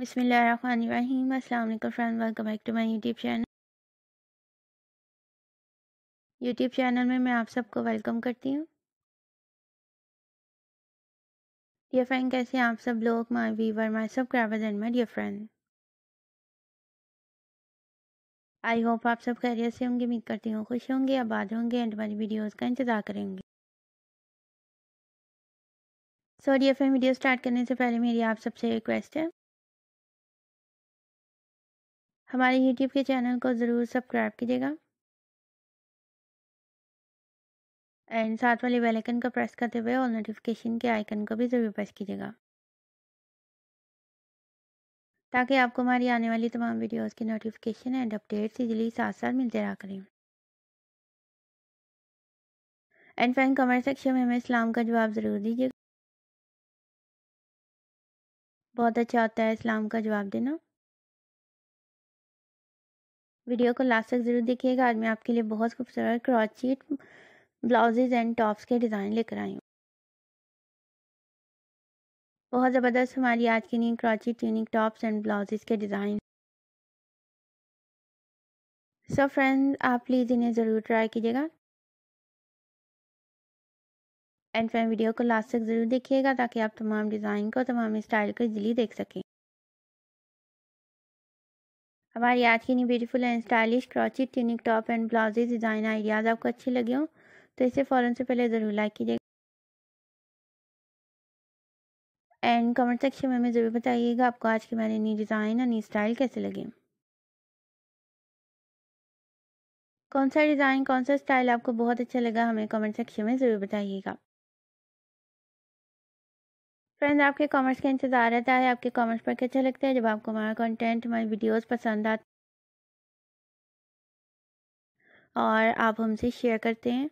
बसमीम अल्लाम friend welcome back to my YouTube channel YouTube channel में मैं आप सबको वेलकम करती हूँ डियर फ्रेंड कैसे आप सब लोग माई वीवर सब subscribers and my dear friend I hope आप सब कैरियर से होंगे उम्मीद करती हूँ खुश होंगे आबाद होंगे एंड हमारी वीडियोज़ का इंतज़ार करेंगे so dear friend video start करने से पहले मेरी आप सबसे रिक्वेस्ट है हमारे यूट्यूब के चैनल को ज़रूर सब्सक्राइब कीजिएगा एंड साथ वाले बेल आइकन को प्रेस करते हुए और नोटिफिकेशन के आइकन को भी ज़रूर प्रेस कीजिएगा ताकि आपको हमारी आने वाली तमाम वीडियोस की नोटिफिकेशन एंड अपडेट्स इजीली साथ साथ मिलते रहा करें एंड फ्रेंड कमेंट सेक्शन में हमें इस्लाम का जवाब ज़रूर दीजिएगा बहुत अच्छा होता है इस्लाम का जवाब देना वीडियो को लास्ट तक ज़रूर देखिएगा आज मैं आपके लिए बहुत खूबसूरत क्रॉचीट ब्लाउजेज एंड टॉप्स के डिज़ाइन लेकर आई हूँ बहुत ज़बरदस्त हमारी आज की new crochet unique tops and blouses के डिज़ाइन सो फ्रेंड्स आप प्लीज़ इन्हें ज़रूर ट्राई कीजिएगा एंड फ्रेंड वीडियो को लास्ट तक ज़रूर देखिएगा ताकि आप तमाम डिज़ाइन को तमाम स्टाइल को इजीली देख सकें हमारी आज की नई beautiful and stylish crochet tunic top and blouses design ideas आपको अच्छे लगे हों तो इसे फ़ौरन से पहले ज़रूर लाइक कीजिएगा एंड कमेंट सेक्शन में हमें ज़रूर बताइएगा आपको आज की मैंने नई डिज़ाइन और नई स्टाइल कैसे लगे कौन सा डिज़ाइन कौन सा स्टाइल आपको बहुत अच्छा लगा हमें कमेंट सेक्शन में ज़रूर बताइएगा फ्रेंड आपके कमेंट्स का इंतज़ार रहता है आपके कॉमेंट्स पर कैसे लगते हैं जब आपको हमारा कंटेंट हमारी वीडियोस पसंद आते और आप हमसे शेयर करते हैं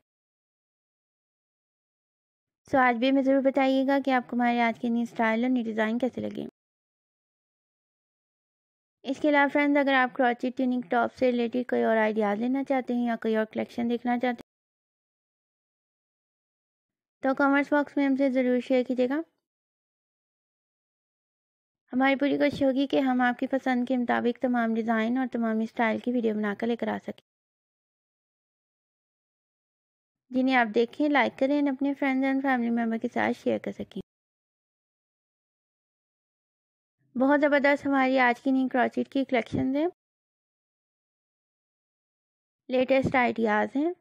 सो आज भी हमें ज़रूर बताइएगा कि आपको हमारे आज के नई स्टाइल और नई डिज़ाइन कैसे लगे इसके अलावा फ्रेंड्स अगर आप क्रॉची ट्यूनिक टॉप से रिलेटेड कोई और आइडियाज़ लेना चाहते हैं या कोई और कलेक्शन देखना चाहते हैं तो कमेंट्स बॉक्स में हमसे ज़रूर शेयर कीजिएगा हमारी पूरी कोशिश होगी कि हम आपकी पसंद के मुताबिक तमाम डिज़ाइन और तमाम स्टाइल की वीडियो बनाकर लेकर आ सकें जिन्हें आप देखें लाइक करें अपने फ्रेंड्स एंड फैमिली मेम्बर के साथ शेयर कर सकें बहुत ज़बरदस्त हमारी आज की नई क्रॉचिट की कलेक्शन है लेटेस्ट आइडियाज़ हैं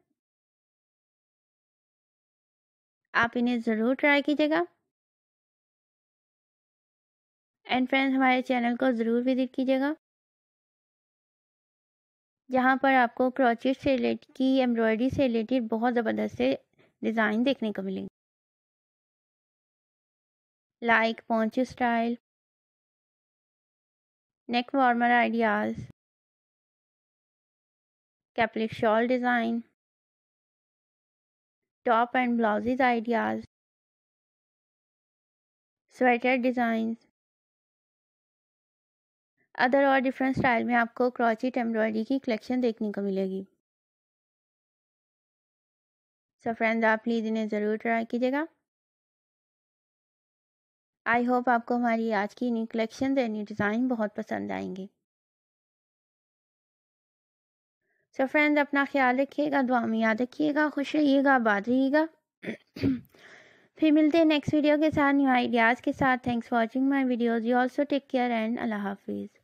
आप इन्हें ज़रूर ट्राई कीजिएगा एंड फ्रेंड्स हमारे चैनल को ज़रूर विज़िट कीजिएगा जहाँ पर आपको क्रोचेट से रिलेटेड की एम्ब्रॉयडरी से रिलेटेड बहुत ज़बरदस्त से डिज़ाइन देखने को मिलेंगे like poncho style neck warmer ideas capelet shawl design top and blouse ideas sweater designs other और डिफरेंट स्टाइल में आपको क्रॉचिट एम्ब्रॉयडरी की कलेक्शन देखने को मिलेगी सो फ्रेंड्स आप प्लीज़ इन्हें ज़रूर ट्राई कीजिएगा आई होप आपको हमारी आज की new collection and new design बहुत पसंद आएंगे सो so फ्रेंड्स अपना ख्याल रखिएगा दुआ में याद रखिएगा खुश रहिएगा आबाद रहिएगा फिर मिलते हैं नेक्स्ट वीडियो के साथ न्यू आइडियाज़ के साथ thanks for watching my videos you also take care and अल्लाह हाफिज़